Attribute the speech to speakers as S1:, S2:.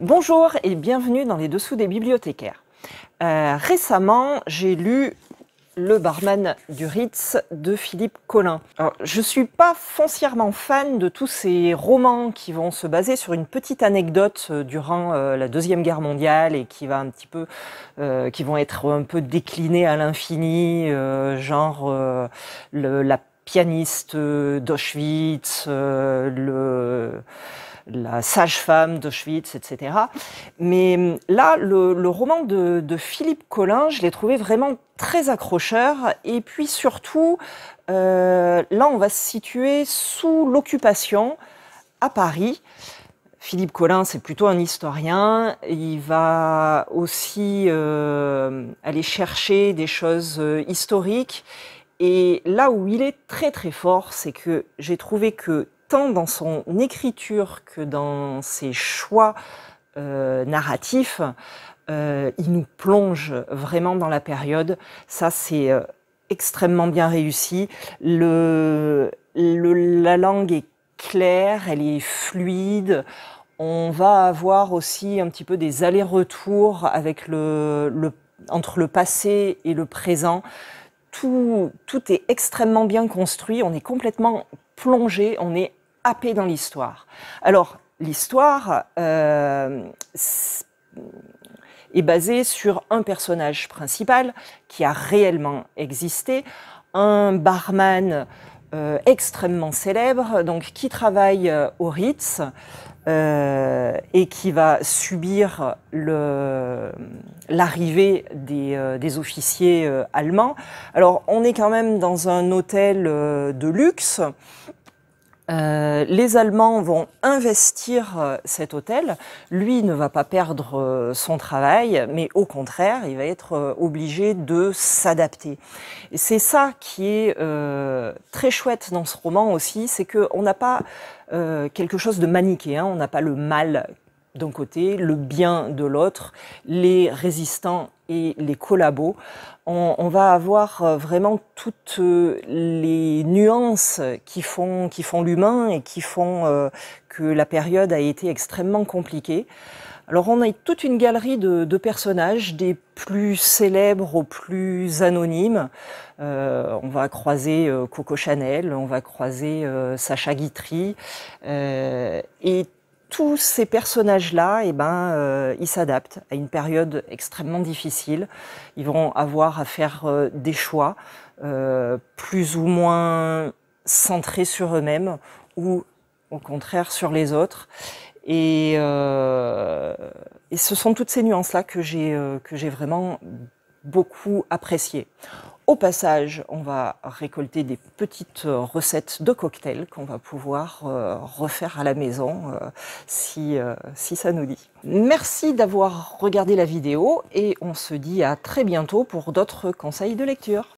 S1: Bonjour et bienvenue dans les dessous des bibliothécaires. Euh, récemment, j'ai lu Le barman du Ritz de Philippe Collin. je ne suis pas foncièrement fan de tous ces romans qui vont se baser sur une petite anecdote euh, durant euh, la Deuxième Guerre mondiale et qui, va un petit peu, qui vont être un peu déclinés à l'infini, genre la pianiste d'Auschwitz, le la sage-femme d'Auschwitz, etc. Mais hum, là, le, roman de, Philippe Collin, je l'ai trouvé vraiment très accrocheur. Et puis surtout, euh, là, on va se situer sous l'occupation à Paris. Philippe Collin, c'est plutôt un historien. Il va aussi euh, aller chercher des choses euh, historiques. Et là où il est très très fort, c'est que j'ai trouvé que tant dans son écriture que dans ses choix euh, narratifs, euh, il nous plonge vraiment dans la période. Ça, c'est euh, extrêmement bien réussi. la langue est claire, elle est fluide. On va avoir aussi un petit peu des allers-retours avec le, le, entre le passé et le présent. Tout, tout est extrêmement bien construit. On est complètement plongé, on est happé dans l'histoire. Alors, l'histoire euh, est basée sur un personnage principal qui a réellement existé, un barman euh, extrêmement célèbre, donc qui travaille euh, au Ritz, euh, et qui va subir l'arrivée des, euh, officiers euh, allemands. Alors on est quand même dans un hôtel de luxe euh, les Allemands vont investir euh, cet hôtel. Lui ne va pas perdre euh, son travail, mais au contraire, il va être obligé de s'adapter. Et c'est ça qui est très chouette dans ce roman aussi, c'est qu'on n'a pas quelque chose de manichéen, on n'a pas le mal d'un côté, le bien de l'autre, les résistants et les collabos, on, va avoir euh, vraiment toutes euh, les nuances qui font, qui font l'humain et qui font euh, que la période a été extrêmement compliquée. Alors on a toute une galerie de, personnages, des plus célèbres aux plus anonymes. on va croiser Coco Chanel, on va croiser Sacha Guitry, et tous ces personnages-là, et eh ben, euh, ils s'adaptent à une période extrêmement difficile. Ils vont avoir à faire euh, des choix euh, plus ou moins centrés sur eux-mêmes ou au contraire sur les autres. Et, et ce sont toutes ces nuances-là que j'ai vraiment beaucoup appréciées. Au passage, on va récolter des petites euh, recettes de cocktails qu'on va pouvoir euh, refaire à la maison euh, si, si ça nous dit. Merci d'avoir regardé la vidéo et on se dit à très bientôt pour d'autres conseils de lecture.